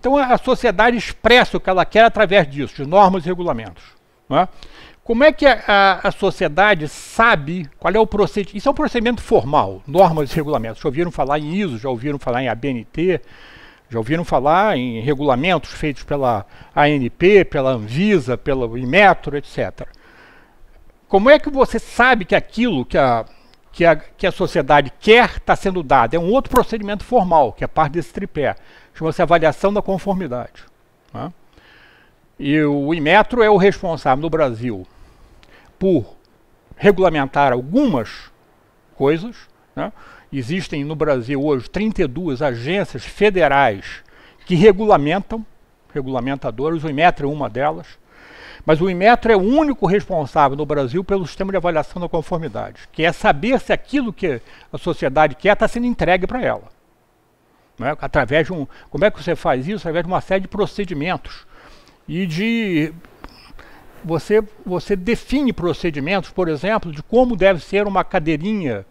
Então a sociedade expressa o que ela quer através disso, de normas e regulamentos. É? Como é que a, a, a, sociedade sabe qual é o procedimento? Isso é um procedimento formal, normas e regulamentos. Já ouviram falar em ISO, já ouviram falar em ABNT, já ouviram falar em regulamentos feitos pela ANP, pela Anvisa, pela Inmetro, etc. Como é que você sabe que aquilo que a que a, que a sociedade quer está sendo dada. É um outro procedimento formal, que é parte desse tripé. Chama-se avaliação da conformidade. Né? E o Imetro é o responsável no Brasil por regulamentar algumas coisas. Né? Existem no Brasil hoje 32 agências federais que regulamentam, regulamentadoras, o Imetro é uma delas. Mas o Inmetro é o único responsável no Brasil pelo sistema de avaliação da conformidade, que é saber se aquilo que a sociedade quer está sendo entregue para ela. Né? Através de um, como é que você faz isso? Através de uma série de procedimentos e de você, você define procedimentos, por exemplo, de como deve ser uma cadeirinha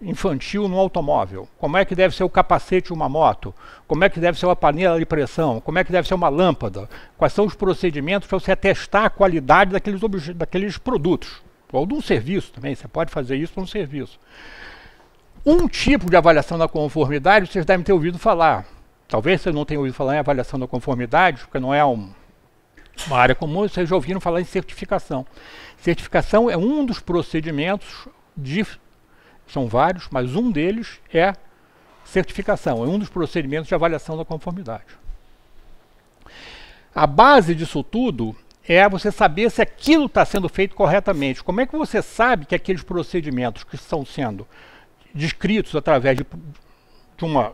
infantil no automóvel? Como é que deve ser o capacete de uma moto? Como é que deve ser uma panela de pressão? Como é que deve ser uma lâmpada? Quais são os procedimentos para você testar a qualidade daqueles, daqueles produtos? Ou de um serviço também, você pode fazer isso para um serviço. Um tipo de avaliação da conformidade vocês devem ter ouvido falar. Talvez vocês não tenham ouvido falar em avaliação da conformidade, porque não é um, uma área comum, vocês já ouviram falar em certificação. Certificação é um dos procedimentos de são vários, mas um deles é certificação, é um dos procedimentos de avaliação da conformidade. A base disso tudo é você saber se aquilo está sendo feito corretamente. Como é que você sabe que aqueles procedimentos que estão sendo descritos através de, de uma,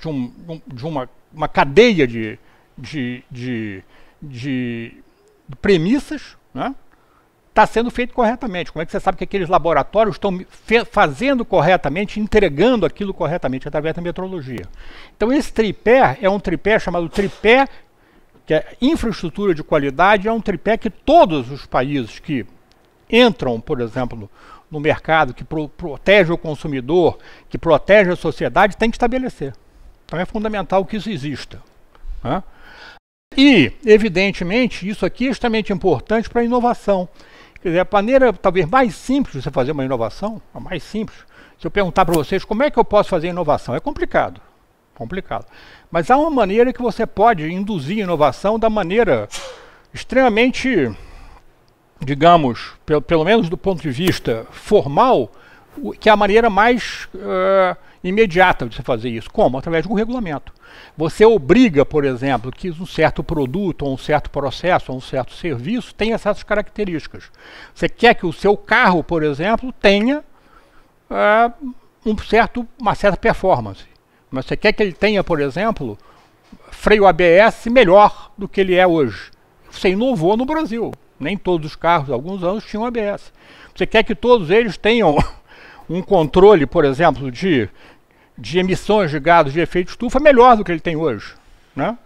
de, um, de uma, uma cadeia de, de, de, de premissas, né? está sendo feito corretamente? Como é que você sabe que aqueles laboratórios estão fazendo corretamente, entregando aquilo corretamente através da metrologia? Então esse tripé é um tripé chamado tripé que é infraestrutura de qualidade, é um tripé que todos os países que entram, por exemplo, no mercado, que pro protege o consumidor, que protege a sociedade, tem que estabelecer. Então é fundamental que isso exista. Né? E, evidentemente, isso aqui é extremamente importante para a inovação. Quer dizer, a maneira talvez mais simples de você fazer uma inovação, a mais simples, se eu perguntar para vocês como é que eu posso fazer inovação, é complicado. Complicado. Mas há uma maneira que você pode induzir inovação da maneira extremamente, digamos, pelo, pelo menos do ponto de vista formal, que é a maneira mais uh, imediata de fazer isso. Como? Através de um regulamento. Você obriga, por exemplo, que um certo produto, ou um certo processo, ou um certo serviço tenha essas características. Você quer que o seu carro, por exemplo, tenha uh, um certo, uma certa performance. Mas você quer que ele tenha, por exemplo, freio ABS melhor do que ele é hoje. Você inovou no Brasil. Nem todos os carros, alguns anos, tinham ABS. Você quer que todos eles tenham um controle, por exemplo, de, de emissões de gases de efeito estufa é melhor do que ele tem hoje. Né?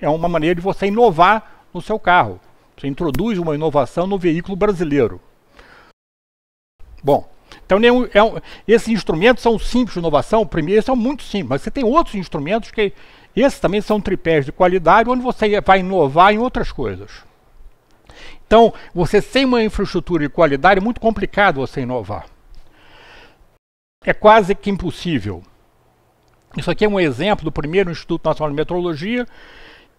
É uma maneira de você inovar no seu carro. Você introduz uma inovação no veículo brasileiro. Bom, então nenhum, é um, esses instrumentos são simples de inovação. Primeiro, são muito simples, mas você tem outros instrumentos que esses também são tripés de qualidade, onde você vai inovar em outras coisas. Então, você sem uma infraestrutura de qualidade é muito complicado você inovar é quase que impossível. Isso aqui é um exemplo do primeiro Instituto Nacional de Metrologia,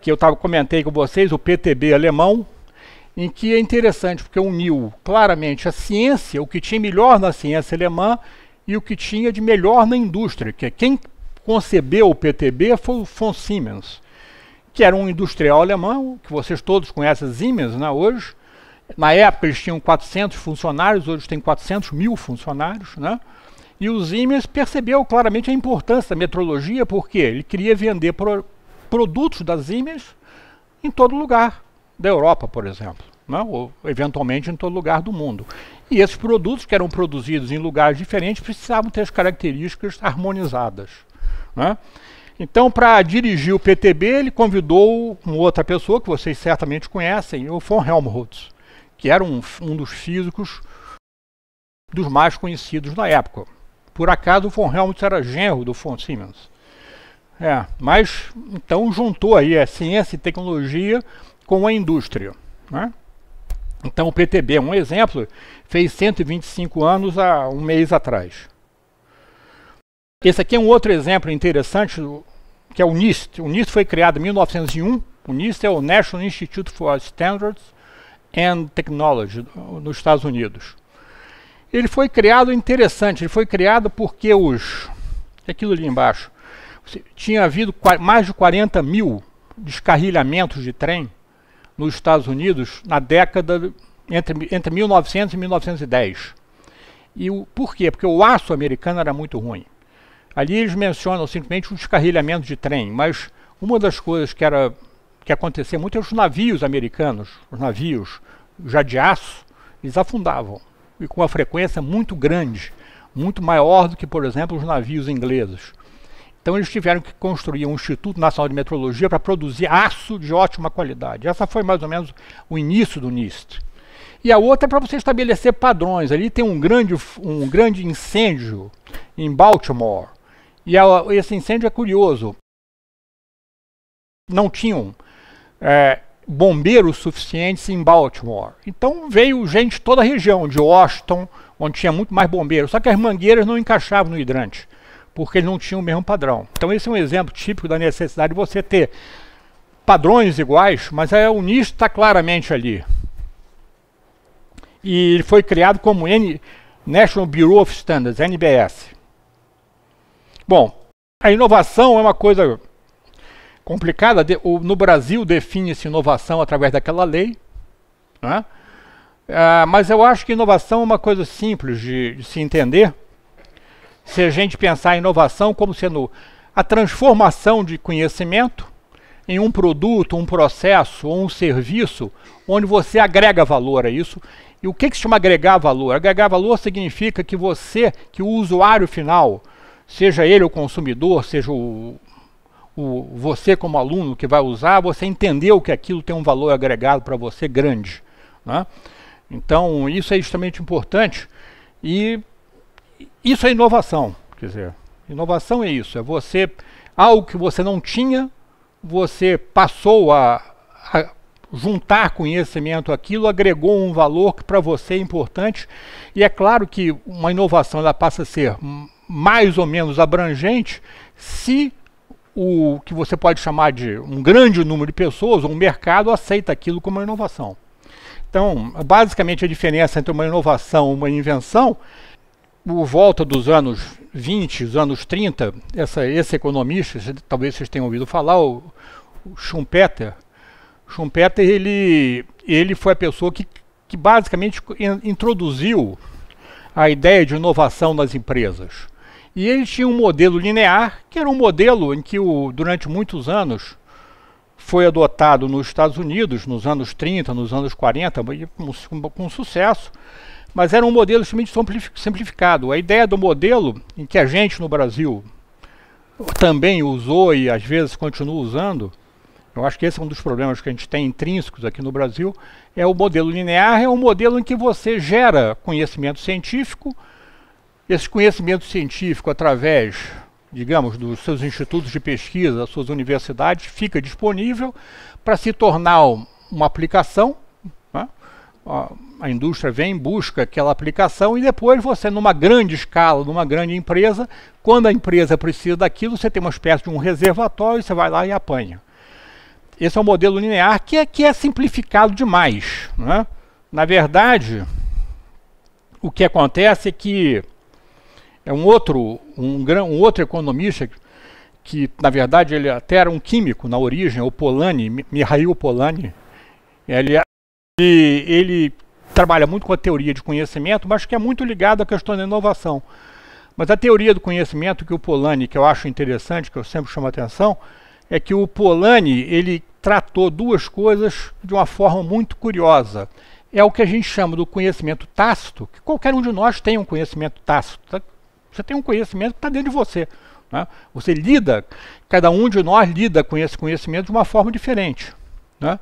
que eu tava, comentei com vocês, o PTB alemão, em que é interessante, porque uniu claramente a ciência, o que tinha melhor na ciência alemã e o que tinha de melhor na indústria, que é quem concebeu o PTB foi o von Siemens, que era um industrial alemão, que vocês todos conhecem Siemens né, hoje. Na época eles tinham 400 funcionários, hoje tem 400 mil funcionários, né? E o Siemens percebeu claramente a importância da metrologia, porque ele queria vender pro, produtos da Siemens em todo lugar da Europa, por exemplo, né? ou eventualmente em todo lugar do mundo. E esses produtos, que eram produzidos em lugares diferentes, precisavam ter as características harmonizadas. Né? Então, para dirigir o PTB, ele convidou uma outra pessoa que vocês certamente conhecem, o von Helmholtz, que era um, um dos físicos dos mais conhecidos na época. Por acaso, o von Helmut era genro do von Siemens. É, mas então juntou aí a ciência e tecnologia com a indústria. Né? Então o PTB, um exemplo, fez 125 anos há um mês atrás. Esse aqui é um outro exemplo interessante, que é o NIST. O NIST foi criado em 1901. O NIST é o National Institute for Standards and Technology, nos Estados Unidos ele foi criado interessante, ele foi criado porque os. Aquilo ali embaixo. Tinha havido mais de 40 mil descarrilhamentos de trem nos Estados Unidos na década entre, entre 1900 e 1910. E o, por quê? Porque o aço americano era muito ruim. Ali eles mencionam simplesmente o um descarrilhamento de trem, mas uma das coisas que era que acontecia muito é os navios americanos, os navios já de aço, eles afundavam e com uma frequência muito grande, muito maior do que, por exemplo, os navios ingleses. Então eles tiveram que construir um Instituto Nacional de Metrologia para produzir aço de ótima qualidade. Essa foi mais ou menos o início do NIST. E a outra é para você estabelecer padrões. Ali tem um grande, um grande incêndio em Baltimore. E a, esse incêndio é curioso. Não tinham é, bombeiros suficientes em Baltimore. Então veio gente de toda a região, de Washington, onde tinha muito mais bombeiros, só que as mangueiras não encaixavam no hidrante, porque ele não tinha o mesmo padrão. Então esse é um exemplo típico da necessidade de você ter padrões iguais, mas é, o nicho está claramente ali. E ele foi criado como N, National Bureau of Standards, NBS. Bom, a inovação é uma coisa complicada. no Brasil define-se inovação através daquela lei, né? mas eu acho que inovação é uma coisa simples de, de se entender. Se a gente pensar em inovação como sendo a transformação de conhecimento em um produto, um processo ou um serviço onde você agrega valor a isso. E o que, que se chama agregar valor? Agregar valor significa que você, que o usuário final, seja ele o consumidor, seja o o, você como aluno que vai usar, você entendeu que aquilo tem um valor agregado para você grande. Né? Então isso é extremamente importante e isso é inovação, quer dizer, inovação é isso, é você, algo que você não tinha, você passou a, a juntar conhecimento àquilo, agregou um valor que para você é importante e é claro que uma inovação ela passa a ser mais ou menos abrangente se o que você pode chamar de um grande número de pessoas, ou um mercado aceita aquilo como uma inovação. Então, basicamente a diferença entre uma inovação e uma invenção, por volta dos anos 20, os anos 30, essa, esse economista, talvez vocês tenham ouvido falar, o, o Schumpeter, Schumpeter ele, ele foi a pessoa que, que basicamente introduziu a ideia de inovação nas empresas. E ele tinha um modelo linear, que era um modelo em que o, durante muitos anos foi adotado nos Estados Unidos, nos anos 30, nos anos 40, com, com sucesso, mas era um modelo extremamente simplificado. A ideia do modelo, em que a gente no Brasil também usou e às vezes continua usando, eu acho que esse é um dos problemas que a gente tem intrínsecos aqui no Brasil, é o modelo linear, é um modelo em que você gera conhecimento científico, esse conhecimento científico, através, digamos, dos seus institutos de pesquisa, das suas universidades, fica disponível para se tornar uma aplicação. Né? A indústria vem em busca daquela aplicação e depois você, numa grande escala, numa grande empresa, quando a empresa precisa daquilo, você tem uma espécie de um reservatório, e você vai lá e apanha. Esse é um modelo linear que é, que é simplificado demais. Né? Na verdade, o que acontece é que é um outro, um, um outro economista que, na verdade, ele até era um químico na origem, o Polanyi, Mihail Polanyi. Ele, é, ele, ele trabalha muito com a teoria de conhecimento, mas que é muito ligado à questão da inovação. Mas a teoria do conhecimento que o Polanyi, que eu acho interessante, que eu sempre chamo a atenção, é que o Polanyi, ele tratou duas coisas de uma forma muito curiosa. É o que a gente chama do conhecimento tácito, que qualquer um de nós tem um conhecimento tácito. Você tem um conhecimento que está dentro de você. Né? Você lida, cada um de nós lida com esse conhecimento de uma forma diferente. Né?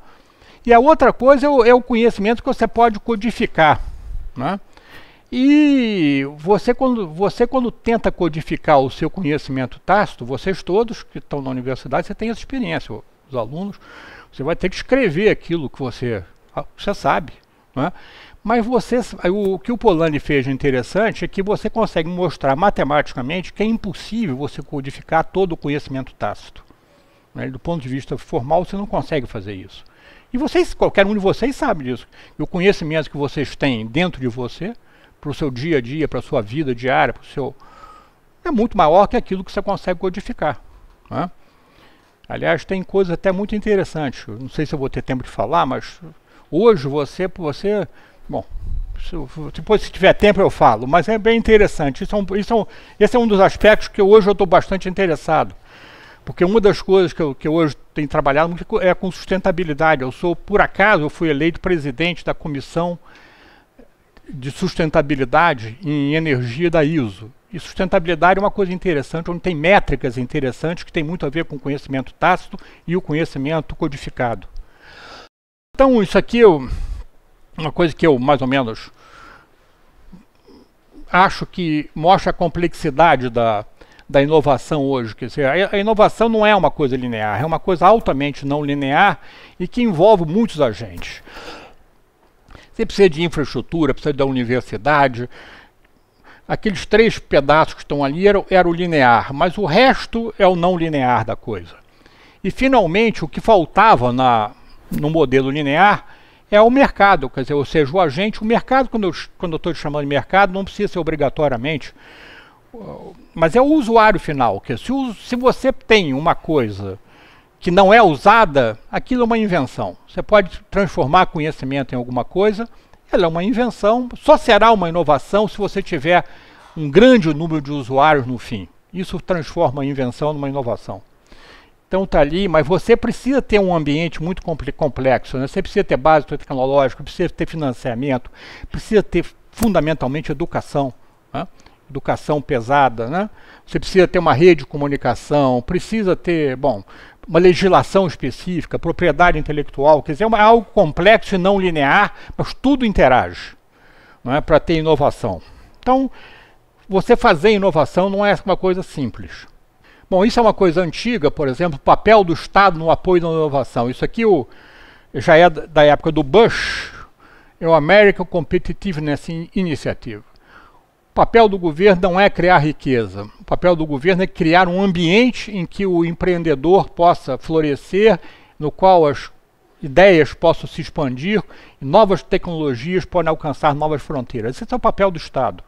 E a outra coisa é o, é o, conhecimento que você pode codificar. Né? E você quando, você, quando tenta codificar o seu conhecimento tácito, vocês todos que estão na universidade, você tem essa experiência, os alunos, você vai ter que escrever aquilo que você, você sabe. Né? Mas você, o que o Polanyi fez de interessante é que você consegue mostrar matematicamente que é impossível você codificar todo o conhecimento tácito. Né? Do ponto de vista formal, você não consegue fazer isso. E vocês, qualquer um de vocês sabe disso. E o conhecimento que vocês têm dentro de você, para o seu dia a dia, para a sua vida diária, para o seu. é muito maior que aquilo que você consegue codificar. Né? Aliás, tem coisas até muito interessantes. Não sei se eu vou ter tempo de falar, mas Hoje você, você, bom, depois se tiver tempo eu falo, mas é bem interessante. Isso é um, isso é um, esse é um dos aspectos que hoje eu estou bastante interessado. Porque uma das coisas que eu, que eu hoje tenho trabalhado muito é com sustentabilidade. Eu sou, por acaso, eu fui eleito presidente da Comissão de Sustentabilidade em Energia da ISO. E sustentabilidade é uma coisa interessante, onde tem métricas interessantes que tem muito a ver com o conhecimento tácito e o conhecimento codificado. Então isso aqui é uma coisa que eu mais ou menos acho que mostra a complexidade da, da inovação hoje. Quer dizer, a inovação não é uma coisa linear, é uma coisa altamente não linear e que envolve muitos agentes. Você precisa de infraestrutura, precisa da universidade. Aqueles três pedaços que estão ali era, era o linear, mas o resto é o não linear da coisa. E finalmente o que faltava na no modelo linear é o mercado, quer dizer, ou seja, o agente, o mercado, quando eu quando estou chamando de mercado, não precisa ser obrigatoriamente, uh, mas é o usuário final, que se, se você tem uma coisa que não é usada, aquilo é uma invenção. Você pode transformar conhecimento em alguma coisa, ela é uma invenção, só será uma inovação se você tiver um grande número de usuários no fim. Isso transforma a invenção numa inovação. Então tá ali, mas você precisa ter um ambiente muito complexo, né? Você precisa ter base tecnológica, precisa ter financiamento, precisa ter fundamentalmente educação, né? educação pesada, né? Você precisa ter uma rede de comunicação, precisa ter, bom, uma legislação específica, propriedade intelectual, quer dizer, é, é algo complexo e não linear, mas tudo interage, não é, para ter inovação. Então, você fazer inovação não é uma coisa simples. Bom, isso é uma coisa antiga, por exemplo, o papel do Estado no apoio da inovação. Isso aqui o, já é da época do Bush, é o American Competitiveness Initiative. O papel do governo não é criar riqueza. O papel do governo é criar um ambiente em que o empreendedor possa florescer, no qual as ideias possam se expandir e novas tecnologias podem alcançar novas fronteiras. Esse é o papel do Estado.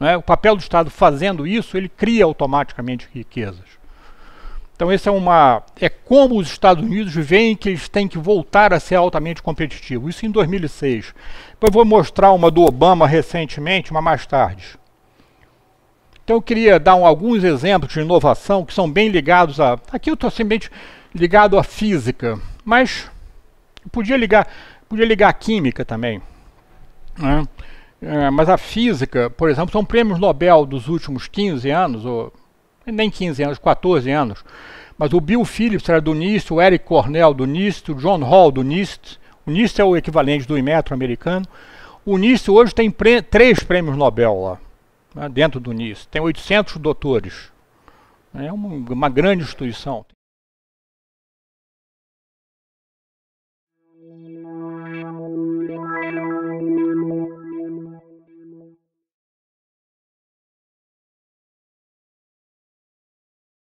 Né? O papel do Estado fazendo isso, ele cria automaticamente riquezas. Então esse é uma é como os Estados Unidos veem que eles têm que voltar a ser altamente competitivos. Isso em 2006. Depois vou mostrar uma do Obama recentemente, uma mais tarde. Então eu queria dar um, alguns exemplos de inovação que são bem ligados a. Aqui eu estou simplesmente ligado à física, mas podia ligar, podia ligar à química também. Né? É, mas a física, por exemplo, são prêmios Nobel dos últimos 15 anos, ou nem 15 anos, 14 anos. Mas o Bill Phillips era do NIST, o Eric Cornell do NIST, o John Hall do NIST. O NIST é o equivalente do Imetro americano. O NIST hoje tem três prêmios Nobel lá, né, dentro do NIST. Tem 800 doutores. É uma, uma grande instituição.